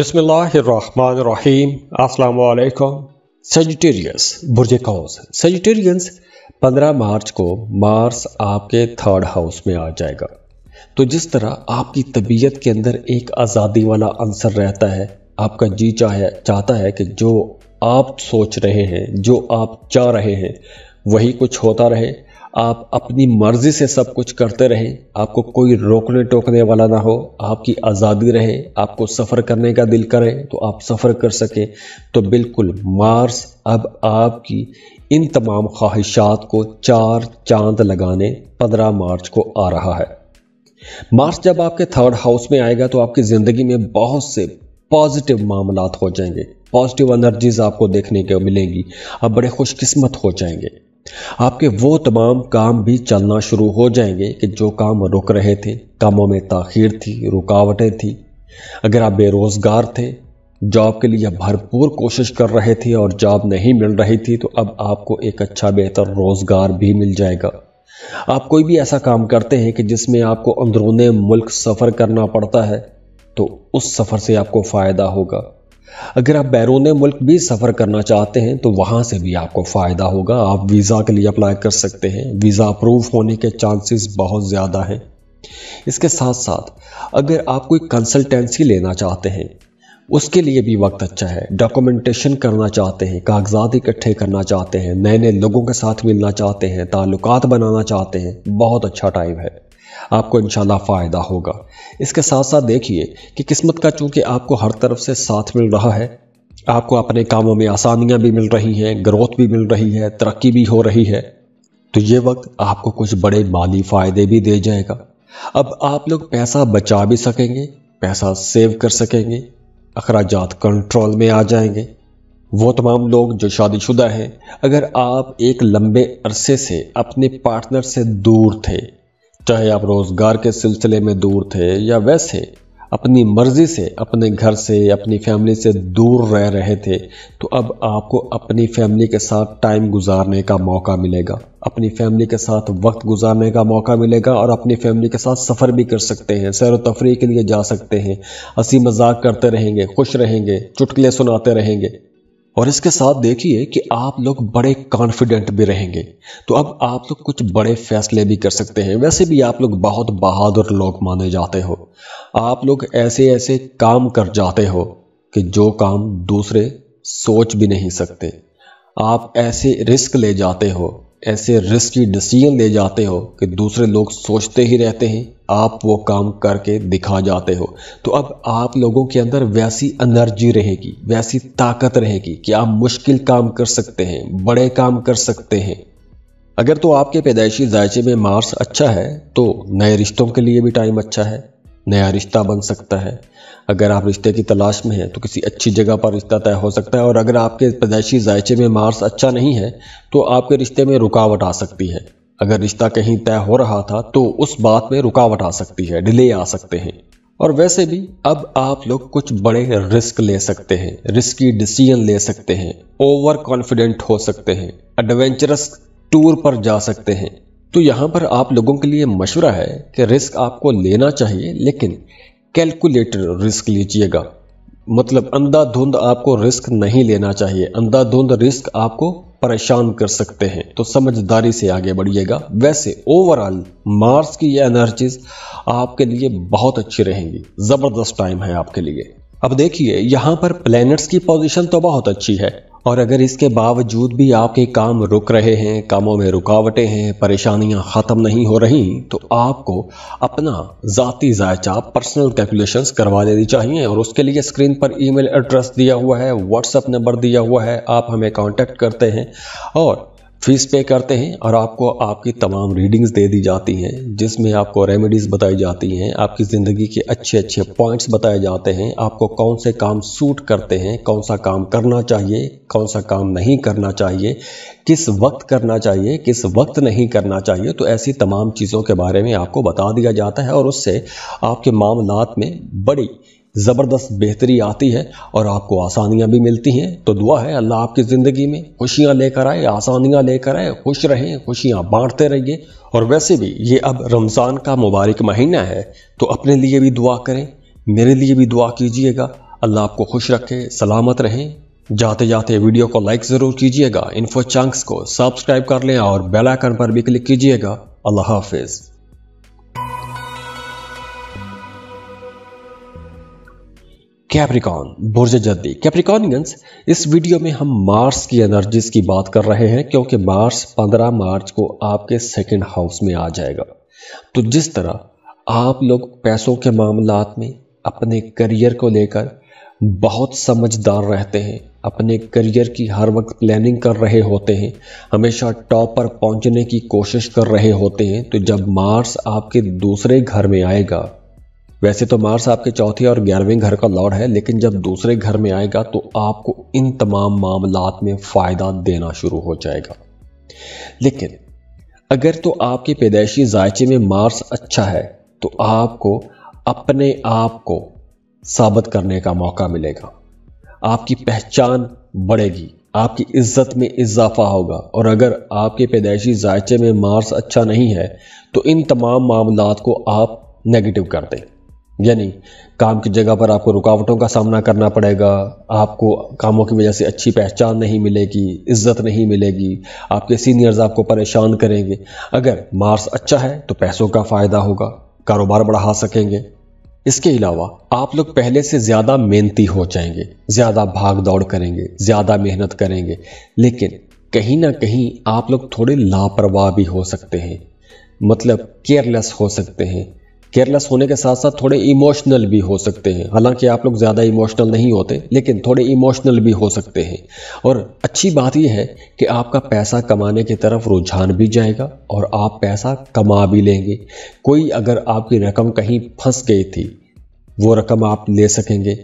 बिसमीम असलकम Sagittarius बुरज कौस Sagittarians 15 मार्च को मार्स आपके थर्ड हाउस में आ जाएगा तो जिस तरह आपकी तबीयत के अंदर एक आज़ादी वाला अंसर रहता है आपका जी चाहे चाहता है कि जो आप सोच रहे हैं जो आप चाह रहे हैं वही कुछ होता रहे आप अपनी मर्जी से सब कुछ करते रहें आपको कोई रोकने टोकने वाला ना हो आपकी आज़ादी रहे आपको सफ़र करने का दिल करें तो आप सफ़र कर सकें तो बिल्कुल मार्स अब आपकी इन तमाम ख्वाहिशात को चार चांद लगाने पंद्रह मार्च को आ रहा है मार्स जब आपके थर्ड हाउस में आएगा तो आपकी ज़िंदगी में बहुत से पॉजिटिव मामला हो जाएंगे पॉजिटिव एनर्जीज आपको देखने को मिलेंगी आप बड़े खुशकिस्मत हो जाएंगे आपके वो तमाम काम भी चलना शुरू हो जाएंगे कि जो काम रुक रहे थे कामों में ताखिर थी रुकावटें थी अगर आप बेरोज़गार थे जॉब के लिए भरपूर कोशिश कर रहे थे और जॉब नहीं मिल रही थी तो अब आपको एक अच्छा बेहतर रोज़गार भी मिल जाएगा आप कोई भी ऐसा काम करते हैं कि जिसमें आपको अंदरूने मुल्क सफ़र करना पड़ता है तो उस सफ़र से आपको फ़ायदा होगा अगर आप बैरून मुल्क भी सफ़र करना चाहते हैं तो वहाँ से भी आपको फ़ायदा होगा आप वीज़ा के लिए अप्लाई कर सकते हैं वीज़ा अप्रूव होने के चांसेस बहुत ज़्यादा हैं इसके साथ साथ अगर आप कोई कंसल्टेंसी लेना चाहते हैं उसके लिए भी वक्त अच्छा है डॉक्यूमेंटेशन करना चाहते हैं कागजात इकट्ठे करना चाहते हैं नए नए लोगों के साथ मिलना चाहते हैं ताल्लुक बनाना चाहते हैं बहुत अच्छा टाइम है आपको इन फ़ायदा होगा इसके साथ साथ देखिए कि किस्मत का चूंकि आपको हर तरफ से साथ मिल रहा है आपको अपने कामों में आसानियां भी मिल रही हैं ग्रोथ भी मिल रही है तरक्की भी हो रही है तो ये वक्त आपको कुछ बड़े माली फ़ायदे भी दे जाएगा अब आप लोग पैसा बचा भी सकेंगे पैसा सेव कर सकेंगे अखराज कंट्रोल में आ जाएंगे वो तमाम लोग जो शादीशुदा हैं अगर आप एक लंबे अरसे से अपने पार्टनर से दूर थे चाहे आप रोजगार के सिलसिले में दूर थे या वैसे अपनी मर्जी से अपने घर से अपनी फैमिली से दूर रह रहे थे तो अब आपको अपनी फैमिली के साथ टाइम गुजारने का मौका मिलेगा अपनी फैमिली के साथ वक्त गुजारने का मौका मिलेगा और अपनी फैमिली के साथ सफ़र भी कर सकते हैं सैर तफरी के लिए जा सकते हैं हंसी मजाक करते रहेंगे खुश रहेंगे चुटकले सुनाते रहेंगे और इसके साथ देखिए कि आप लोग बड़े कॉन्फिडेंट भी रहेंगे तो अब आप लोग कुछ बड़े फैसले भी कर सकते हैं वैसे भी आप लोग बहुत बहादुर लोग माने जाते हो आप लोग ऐसे ऐसे काम कर जाते हो कि जो काम दूसरे सोच भी नहीं सकते आप ऐसे रिस्क ले जाते हो ऐसे रिस्की डिसीजन ले जाते हो कि दूसरे लोग सोचते ही रहते हैं आप वो काम करके दिखा जाते हो तो अब आप लोगों के अंदर वैसी एनर्जी रहेगी वैसी ताकत रहेगी कि आप मुश्किल काम कर सकते हैं बड़े काम कर सकते हैं अगर तो आपके पैदाइशी जायचे में मार्स अच्छा है तो नए रिश्तों के लिए भी टाइम अच्छा है नया रिश्ता बन सकता है अगर आप रिश्ते की तलाश में हैं तो किसी अच्छी जगह पर रिश्ता तय हो सकता है और अगर आपके पैदाइशी जायचे में मार्स अच्छा नहीं है तो आपके रिश्ते में रुकावट आ सकती है अगर रिश्ता कहीं तय हो रहा था तो उस बात में रुकावट आ सकती है डिले आ सकते हैं और वैसे भी अब आप लोग कुछ बड़े रिस्क ले सकते हैं रिस्की डिसीजन ले सकते हैं ओवर कॉन्फिडेंट हो सकते हैं एडवेंचरस टूर पर जा सकते हैं तो यहाँ पर आप लोगों के लिए मशवरा है कि रिस्क आपको लेना चाहिए लेकिन कैलकुलेटर रिस्क लीजिएगा मतलब अंधाधुंध आपको रिस्क नहीं लेना चाहिए अंधाधुंध रिस्क आपको परेशान कर सकते हैं तो समझदारी से आगे बढ़िएगा वैसे ओवरऑल मार्स की ये एनर्जीज आपके लिए बहुत अच्छी रहेंगी ज़बरदस्त टाइम है आपके लिए अब देखिए यहाँ पर प्लैनेट्स की पोजीशन तो बहुत अच्छी है और अगर इसके बावजूद भी आपके काम रुक रहे हैं कामों में रुकावटें हैं परेशानियां ख़त्म नहीं हो रही तो आपको अपना ज़ाती जायचा पर्सनल कैलकुलेशंस करवा लेनी चाहिए और उसके लिए स्क्रीन पर ईमेल एड्रेस दिया हुआ है व्हाट्सअप नंबर दिया हुआ है आप हमें कांटेक्ट करते हैं और फीस पे करते हैं और आपको आपकी तमाम रीडिंग्स दे दी जाती हैं जिसमें आपको रेमेडीज़ बताई जाती हैं आपकी ज़िंदगी के अच्छे अच्छे पॉइंट्स बताए जाते हैं आपको कौन से काम सूट करते हैं कौन सा काम करना चाहिए कौन सा काम नहीं करना चाहिए किस वक्त करना चाहिए किस वक्त नहीं करना चाहिए तो ऐसी तमाम चीज़ों के बारे में आपको बता दिया जाता है और उससे आपके मामलात में बड़ी ज़बरदस्त बेहतरी आती है और आपको आसानियाँ भी मिलती हैं तो दुआ है अल्लाह आपकी ज़िंदगी में खुशियाँ लेकर आए आसानियाँ लेकर आए खुश रहें खुशियाँ बांटते रहिए और वैसे भी ये अब रमज़ान का मुबारक महीना है तो अपने लिए भी दुआ करें मेरे लिए भी दुआ कीजिएगा अल्लाह आपको खुश रखे सलामत रहें जाते जाते वीडियो को लाइक ज़रूर कीजिएगा इन्फो चंक्स को सब्सक्राइब कर लें और बेलाइकन पर भी क्लिक कीजिएगा अल्लाह हाफिज़ कैप्रिकॉन बुर्ज जद्दी कैप्रिकॉनियंस इस वीडियो में हम मार्स की एनर्जीज की बात कर रहे हैं क्योंकि मार्स 15 मार्च को आपके सेकंड हाउस में आ जाएगा तो जिस तरह आप लोग पैसों के मामलात में अपने करियर को लेकर बहुत समझदार रहते हैं अपने करियर की हर वक्त प्लानिंग कर रहे होते हैं हमेशा टॉप पर पहुंचने की कोशिश कर रहे होते हैं तो जब मार्स आपके दूसरे घर में आएगा वैसे तो मार्स आपके चौथे और ग्यारहवें घर का लॉर्ड है लेकिन जब दूसरे घर में आएगा तो आपको इन तमाम मामलात में फ़ायदा देना शुरू हो जाएगा लेकिन अगर तो आपके पैदायशी जायचे में मार्स अच्छा है तो आपको अपने आप को साबित करने का मौका मिलेगा आपकी पहचान बढ़ेगी आपकी इज्जत में इजाफा होगा और अगर आपके पैदायशी जायचे में मार्स अच्छा नहीं है तो इन तमाम मामलात को आप नेगेटिव कर दें यानी काम की जगह पर आपको रुकावटों का सामना करना पड़ेगा आपको कामों की वजह से अच्छी पहचान नहीं मिलेगी इज्जत नहीं मिलेगी आपके सीनियर्स आपको परेशान करेंगे अगर मार्स अच्छा है तो पैसों का फ़ायदा होगा कारोबार बढ़ा सकेंगे इसके अलावा आप लोग पहले से ज़्यादा मेहनती हो जाएंगे ज़्यादा भाग दौड़ करेंगे ज़्यादा मेहनत करेंगे लेकिन कहीं ना कहीं आप लोग थोड़े लापरवाह भी हो सकते हैं मतलब केयरलेस हो सकते हैं केयरलेस होने के साथ साथ थोड़े इमोशनल भी हो सकते हैं हालांकि आप लोग ज़्यादा इमोशनल नहीं होते लेकिन थोड़े इमोशनल भी हो सकते हैं और अच्छी बात यह है कि आपका पैसा कमाने की तरफ रुझान भी जाएगा और आप पैसा कमा भी लेंगे कोई अगर आपकी रकम कहीं फंस गई थी वो रकम आप ले सकेंगे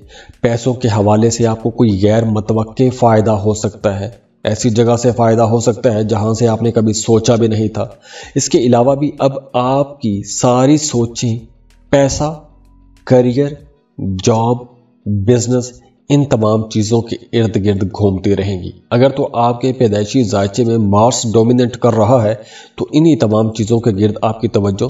पैसों के हवाले से आपको कोई गैर मतवक़ फ़ायदा हो सकता है ऐसी जगह से फ़ायदा हो सकता है जहां से आपने कभी सोचा भी नहीं था इसके अलावा भी अब आपकी सारी सोचें पैसा करियर जॉब बिजनेस इन तमाम चीज़ों के इर्द गिर्द घूमती रहेंगी अगर तो आपके पैदाइशी जायचे में मार्स डोमिनेट कर रहा है तो इन्हीं तमाम चीज़ों के गिर्द आपकी तवज्जो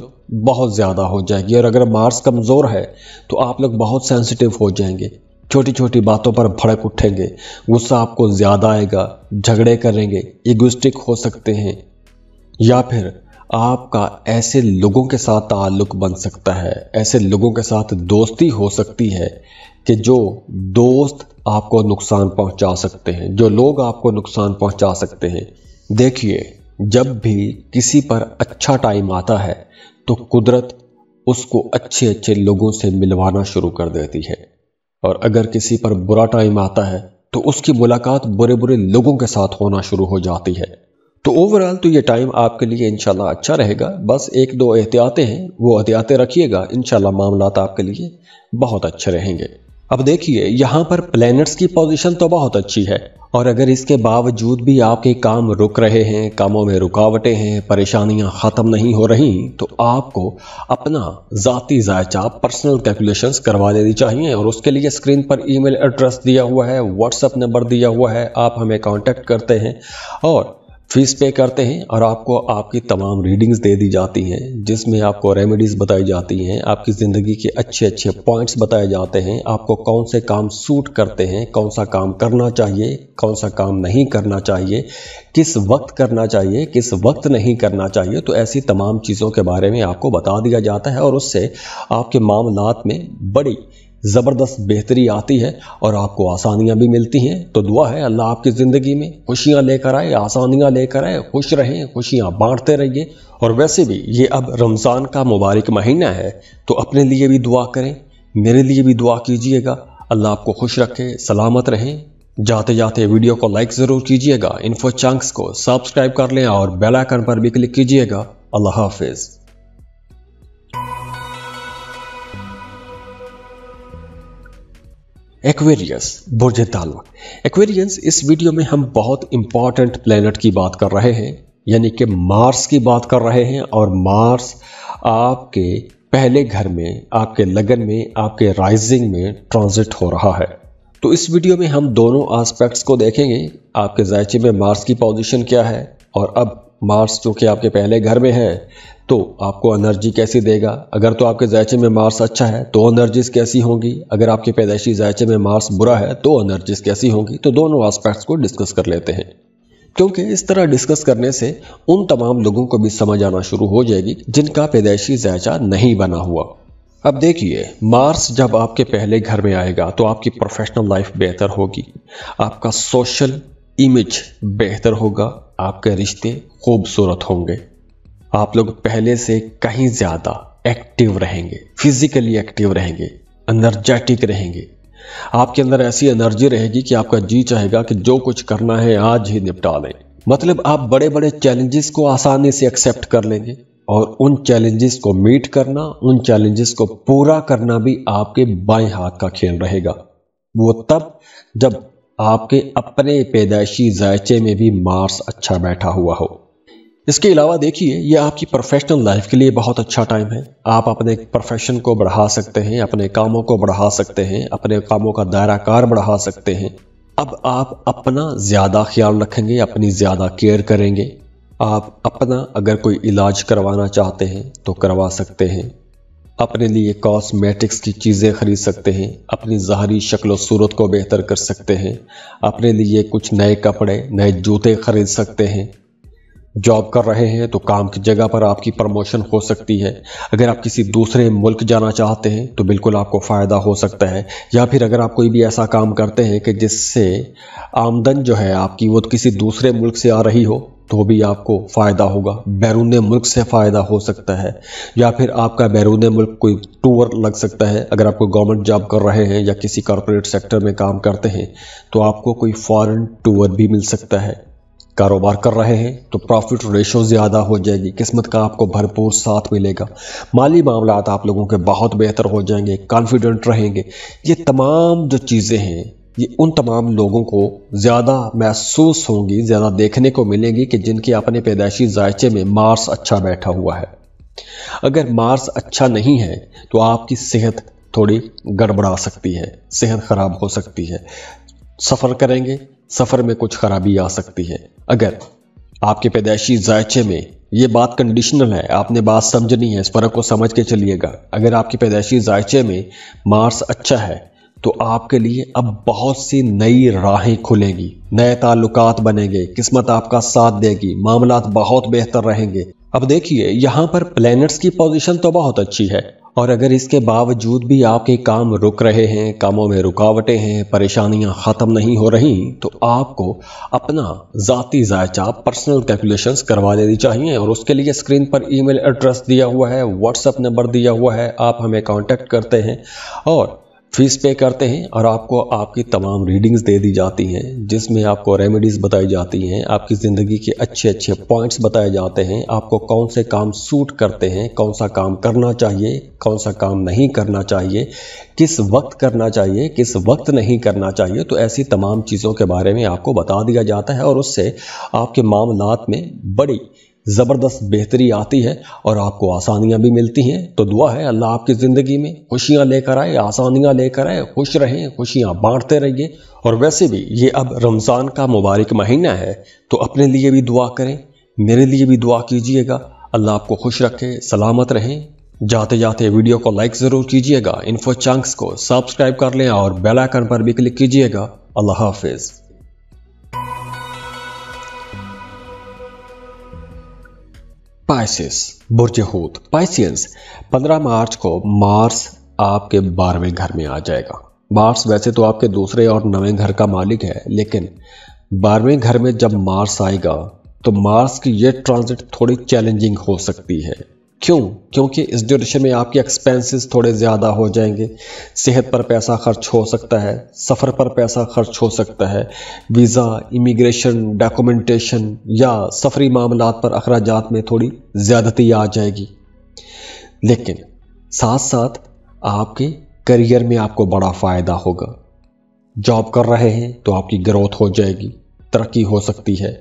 बहुत ज़्यादा हो जाएगी और अगर मार्स कमज़ोर है तो आप लोग बहुत सेंसिटिव हो जाएंगे छोटी छोटी बातों पर भड़क उठेंगे गुस्सा आपको ज़्यादा आएगा झगड़े करेंगे इगोस्टिक हो सकते हैं या फिर आपका ऐसे लोगों के साथ ताल्लुक बन सकता है ऐसे लोगों के साथ दोस्ती हो सकती है कि जो दोस्त आपको नुकसान पहुंचा सकते हैं जो लोग आपको नुकसान पहुंचा सकते हैं देखिए जब भी किसी पर अच्छा टाइम आता है तो कुदरत उसको अच्छे अच्छे लोगों से मिलवाना शुरू कर देती है और अगर किसी पर बुरा टाइम आता है तो उसकी मुलाकात बुरे बुरे लोगों के साथ होना शुरू हो जाती है तो ओवरऑल तो ये टाइम आपके लिए इंशाल्लाह अच्छा रहेगा बस एक दो एहतियातें हैं वो एहतियातें रखिएगा इंशाल्लाह मामला आपके लिए बहुत अच्छे रहेंगे अब देखिए यहाँ पर प्लैनेट्स की पोजीशन तो बहुत अच्छी है और अगर इसके बावजूद भी आपके काम रुक रहे हैं कामों में रुकावटें हैं परेशानियां ख़त्म नहीं हो रही तो आपको अपना ज़ाती जायचा पर्सनल कैलकुलेशन करवा देनी चाहिए और उसके लिए स्क्रीन पर ईमेल एड्रेस दिया हुआ है व्हाट्सएप नंबर दिया हुआ है आप हमें कॉन्टेक्ट करते हैं और फीस पे करते हैं और आपको आपकी तमाम रीडिंग्स दे दी जाती हैं जिसमें आपको रेमेडीज़ बताई जाती हैं आपकी ज़िंदगी के अच्छे अच्छे पॉइंट्स बताए जाते हैं आपको कौन से काम सूट करते हैं कौन सा काम करना चाहिए कौन सा काम नहीं करना चाहिए किस वक्त करना चाहिए किस वक्त नहीं करना चाहिए तो ऐसी तमाम चीज़ों के बारे में आपको बता दिया जाता है और उससे आपके मामलात में बड़ी ज़बरदस्त बेहतरी आती है और आपको आसानियाँ भी मिलती हैं तो दुआ है अल्लाह आपकी ज़िंदगी में खुशियाँ लेकर आए आसानियाँ लेकर आए खुश रहें खुशियाँ बांटते रहिए और वैसे भी ये अब रमज़ान का मुबारक महीना है तो अपने लिए भी दुआ करें मेरे लिए भी दुआ कीजिएगा अल्लाह आपको खुश रखे सलामत रहें जाते जाते वीडियो को लाइक ज़रूर कीजिएगा इन्फो चंक्स को सब्सक्राइब कर लें और बेलाइकन पर भी क्लिक कीजिएगा अल्लाह हाफिज़ एक्वेरियस बुर्ज तालवा एक्वेरियंस इस वीडियो में हम बहुत इंपॉर्टेंट प्लेनेट की बात कर रहे हैं यानी कि मार्स की बात कर रहे हैं और मार्स आपके पहले घर में आपके लगन में आपके राइजिंग में ट्रांजिट हो रहा है तो इस वीडियो में हम दोनों एस्पेक्ट्स को देखेंगे आपके जायचे में मार्स की पोजीशन क्या है और अब मार्स जो कि आपके पहले घर में है तो आपको एनर्जी कैसी देगा अगर तो आपके जायचे में मार्स अच्छा है तो एनर्जीज कैसी होंगी अगर आपके पैदाइशी जायचे में मार्स बुरा है तो एनर्जीज कैसी होंगी तो दोनों आस्पेक्ट्स को डिस्कस कर लेते हैं क्योंकि इस तरह डिस्कस करने से उन तमाम लोगों को भी समझ आना शुरू हो जाएगी जिनका पैदाइशी जायचा नहीं बना हुआ अब देखिए मार्स जब आपके पहले घर में आएगा तो आपकी प्रोफेशनल लाइफ बेहतर होगी आपका सोशल इमेज बेहतर होगा आपके रिश्ते खूबसूरत होंगे आप लोग पहले से कहीं ज़्यादा एक्टिव रहेंगे फिजिकली एक्टिव रहेंगे एनर्जेटिक रहेंगे आपके अंदर ऐसी एनर्जी रहेगी कि आपका जी चाहेगा कि जो कुछ करना है आज ही निपटा लें मतलब आप बड़े बड़े चैलेंजेस को आसानी से एक्सेप्ट कर लेंगे और उन चैलेंजेस को मीट करना उन चैलेंजेस को पूरा करना भी आपके बाएं हाथ का खेल रहेगा वो तब जब आपके अपने पैदाइशी जायचे में भी मार्स अच्छा बैठा हुआ हो इसके अलावा देखिए यह आपकी प्रोफेशनल लाइफ के लिए बहुत अच्छा टाइम है आप अपने प्रोफेशन को बढ़ा सकते हैं अपने कामों को बढ़ा सकते हैं अपने कामों का दायरा कार बढ़ा सकते हैं अब आप अपना ज़्यादा ख्याल रखेंगे अपनी ज़्यादा केयर करेंगे आप अपना अगर कोई इलाज करवाना चाहते हैं तो करवा सकते हैं अपने लिए कॉस्मेटिक्स की चीज़ें खरीद सकते हैं अपनी ज़ाहरी शक्ल सूरत को बेहतर कर सकते हैं अपने लिए कुछ नए कपड़े नए जूते खरीद सकते हैं जॉब कर रहे हैं तो काम की जगह पर आपकी प्रमोशन हो सकती है अगर आप किसी दूसरे मुल्क जाना चाहते हैं तो बिल्कुल आपको फ़ायदा हो सकता है या फिर अगर आप कोई भी ऐसा काम करते हैं कि जिससे आमदन जो है आपकी वो किसी दूसरे मुल्क से आ रही हो तो भी आपको फ़ायदा होगा बैरून मुल्क से फ़ायदा हो सकता है या फिर आपका बैरून मुल्क कोई टूर लग सकता है अगर आपको गवर्नमेंट जॉब कर रहे हैं या किसी कॉरपोरेट सेक्टर में काम करते हैं तो आपको कोई फॉरेन टूर भी मिल सकता है कारोबार कर रहे हैं तो प्रॉफिट रेशो ज़्यादा हो जाएगी किस्मत का आपको भरपूर साथ मिलेगा माली मामला आप लोगों के बहुत बेहतर हो जाएंगे कॉन्फिडेंट रहेंगे ये तमाम जो चीज़ें हैं ये उन तमाम लोगों को ज़्यादा महसूस होंगी ज़्यादा देखने को मिलेंगी कि जिनके अपने पैदाइशी जायचे में मार्स अच्छा बैठा हुआ है अगर मार्स अच्छा नहीं है तो आपकी सेहत थोड़ी गड़बड़ा सकती है सेहत ख़राब हो सकती है सफ़र करेंगे सफ़र में कुछ ख़राबी आ सकती है अगर आपके पैदाइशी जायचे में ये बात कंडीशनल है आपने बात समझनी है इस फर्क को समझ के चलिएगा अगर आपकी पैदाइशी जायचे में मार्स अच्छा है तो आपके लिए अब बहुत सी नई राहें खुलेंगी नए ताल्लुकात बनेंगे किस्मत आपका साथ देगी मामला बहुत बेहतर रहेंगे अब देखिए यहाँ पर प्लैनेट्स की पोजीशन तो बहुत अच्छी है और अगर इसके बावजूद भी आपके काम रुक रहे हैं कामों में रुकावटें हैं परेशानियां ख़त्म नहीं हो रही तो आपको अपना ज़ाती जायचा पर्सनल कैलकुलेशंस करवा देनी चाहिए और उसके लिए स्क्रीन पर ईमेल एड्रेस दिया हुआ है व्हाट्सएप नंबर दिया हुआ है आप हमें कांटेक्ट करते हैं और फीस पे करते हैं और आपको आपकी तमाम रीडिंग्स दे दी जाती हैं जिसमें आपको रेमेडीज़ बताई जाती हैं आपकी ज़िंदगी के अच्छे अच्छे पॉइंट्स बताए जाते हैं आपको कौन से काम सूट करते हैं कौन सा काम करना चाहिए कौन सा काम नहीं करना चाहिए किस वक्त करना चाहिए किस वक्त नहीं करना चाहिए तो ऐसी तमाम चीज़ों के बारे में आपको बता दिया जाता है और उससे आपके मामलात में बड़ी ज़बरदस्त बेहतरी आती है और आपको आसानियाँ भी मिलती हैं तो दुआ है अल्लाह आपकी ज़िंदगी में खुशियाँ लेकर आए आसानियाँ लेकर आए खुश रहें खुशियाँ बांटते रहिए और वैसे भी ये अब रमज़ान का मुबारक महीना है तो अपने लिए भी दुआ करें मेरे लिए भी दुआ कीजिएगा अल्लाह आपको खुश रखे सलामत रहें जाते जाते वीडियो को लाइक ज़रूर कीजिएगा इन्फो चैंक्स को सब्सक्राइब कर लें और बेलाइकन पर भी क्लिक कीजिएगा अल्लाह हाफिज़ पाइसिस बुरजहूत पाइसियंस पंद्रह मार्च को मार्स आपके बारहवें घर में आ जाएगा मार्स वैसे तो आपके दूसरे और नवें घर का मालिक है लेकिन बारहवें घर में जब मार्स आएगा तो मार्स की यह ट्रांजिट थोड़ी चैलेंजिंग हो सकती है क्यों क्योंकि इस ड्यूरेशन में आपके एक्सपेंसेस थोड़े ज़्यादा हो जाएंगे सेहत पर पैसा खर्च हो सकता है सफ़र पर पैसा खर्च हो सकता है वीज़ा इमिग्रेशन डॉक्यूमेंटेशन या सफरी मामला पर अखराज में थोड़ी ज़्यादती आ जाएगी लेकिन साथ साथ आपके करियर में आपको बड़ा फ़ायदा होगा जॉब कर रहे हैं तो आपकी ग्रोथ हो जाएगी तरक्की हो सकती है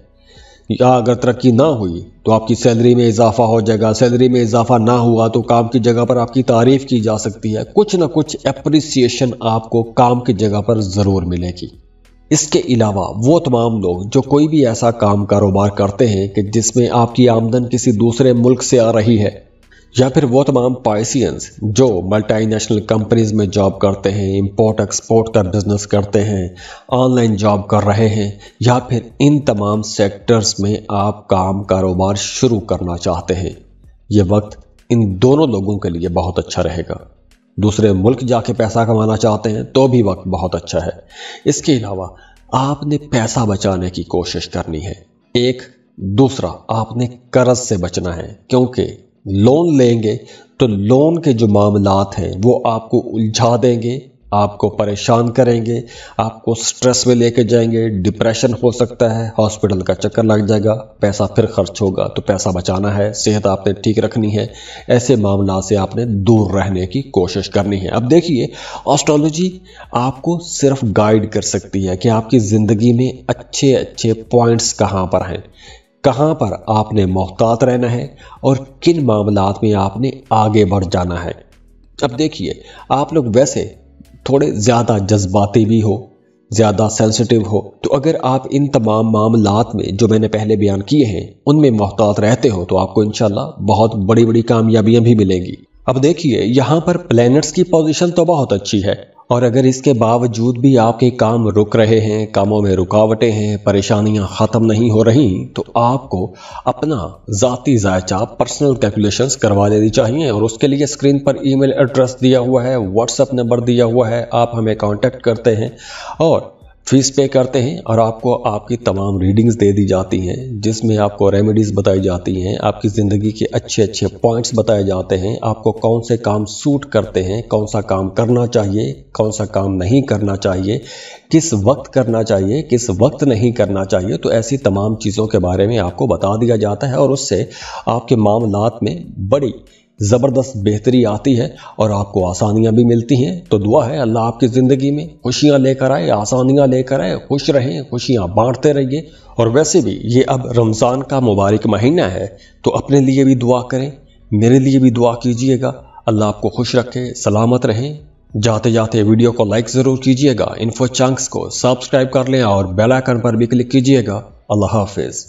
या अगर तरक्की ना हुई तो आपकी सैलरी में इजाफा हो जाएगा सैलरी में इजाफा ना हुआ तो काम की जगह पर आपकी तारीफ की जा सकती है कुछ ना कुछ अप्रिसिएशन आपको काम की जगह पर ज़रूर मिलेगी इसके अलावा वो तमाम लोग जो कोई भी ऐसा काम कारोबार करते हैं कि जिसमें आपकी आमदन किसी दूसरे मुल्क से आ रही है या फिर वो तमाम पाइसियंस जो मल्टीनेशनल कंपनीज में जॉब करते हैं इंपोर्ट एक्सपोर्ट का बिजनेस करते हैं ऑनलाइन जॉब कर रहे हैं या फिर इन तमाम सेक्टर्स में आप काम कारोबार शुरू करना चाहते हैं ये वक्त इन दोनों लोगों के लिए बहुत अच्छा रहेगा दूसरे मुल्क जाके पैसा कमाना चाहते हैं तो भी वक्त बहुत अच्छा है इसके अलावा आपने पैसा बचाने की कोशिश करनी है एक दूसरा आपने कर्ज से बचना है क्योंकि लोन लेंगे तो लोन के जो मामलात हैं वो आपको उलझा देंगे आपको परेशान करेंगे आपको स्ट्रेस में लेके जाएंगे डिप्रेशन हो सकता है हॉस्पिटल का चक्कर लग जाएगा पैसा फिर खर्च होगा तो पैसा बचाना है सेहत आपने ठीक रखनी है ऐसे मामला से आपने दूर रहने की कोशिश करनी है अब देखिए ऑस्ट्रोलॉजी आपको सिर्फ गाइड कर सकती है कि आपकी ज़िंदगी में अच्छे अच्छे पॉइंट्स कहाँ पर हैं कहाँ पर आपने मोहतात रहना है और किन मामलात में आपने आगे बढ़ जाना है अब देखिए आप लोग वैसे थोड़े ज़्यादा जज्बाती भी हो ज़्यादा सेंसिटिव हो तो अगर आप इन तमाम मामलात में जो मैंने पहले बयान किए हैं उनमें मोहतात रहते हो तो आपको इनशाला बहुत बड़ी बड़ी कामयाबियाँ भी मिलेंगी अब देखिए यहाँ पर प्लैनेट्स की पोजीशन तो बहुत अच्छी है और अगर इसके बावजूद भी आपके काम रुक रहे हैं कामों में रुकावटें हैं परेशानियां ख़त्म नहीं हो रही तो आपको अपना ज़ाती जायचा पर्सनल कैलकुलेशंस करवा लेनी चाहिए और उसके लिए स्क्रीन पर ईमेल एड्रेस दिया हुआ है व्हाट्सअप नंबर दिया हुआ है आप हमें कांटेक्ट करते हैं और फीस पे करते हैं और आपको आपकी तमाम रीडिंग्स दे दी जाती हैं जिसमें आपको रेमेडीज़ बताई जाती हैं आपकी ज़िंदगी के अच्छे अच्छे पॉइंट्स बताए जाते हैं आपको कौन से काम सूट करते हैं कौन सा काम करना चाहिए कौन सा काम नहीं करना चाहिए किस वक्त करना चाहिए किस वक्त नहीं करना चाहिए तो ऐसी तमाम चीज़ों के बारे में आपको बता दिया जाता है और उससे आपके मामलात में बड़ी ज़बरदस्त बेहतरी आती है और आपको आसानियाँ भी मिलती हैं तो दुआ है अल्लाह आपकी ज़िंदगी में खुशियाँ लेकर आए आसानियाँ लेकर आए खुश रहें खुशियाँ बांटते रहिए और वैसे भी ये अब रमज़ान का मुबारक महीना है तो अपने लिए भी दुआ करें मेरे लिए भी दुआ कीजिएगा अल्लाह आपको खुश रखे सलामत रहें जाते जाते वीडियो को लाइक ज़रूर कीजिएगा इन्फो चंक्स को सब्सक्राइब कर लें और बेलाइकन पर भी क्लिक कीजिएगा अल्लाह हाफिज़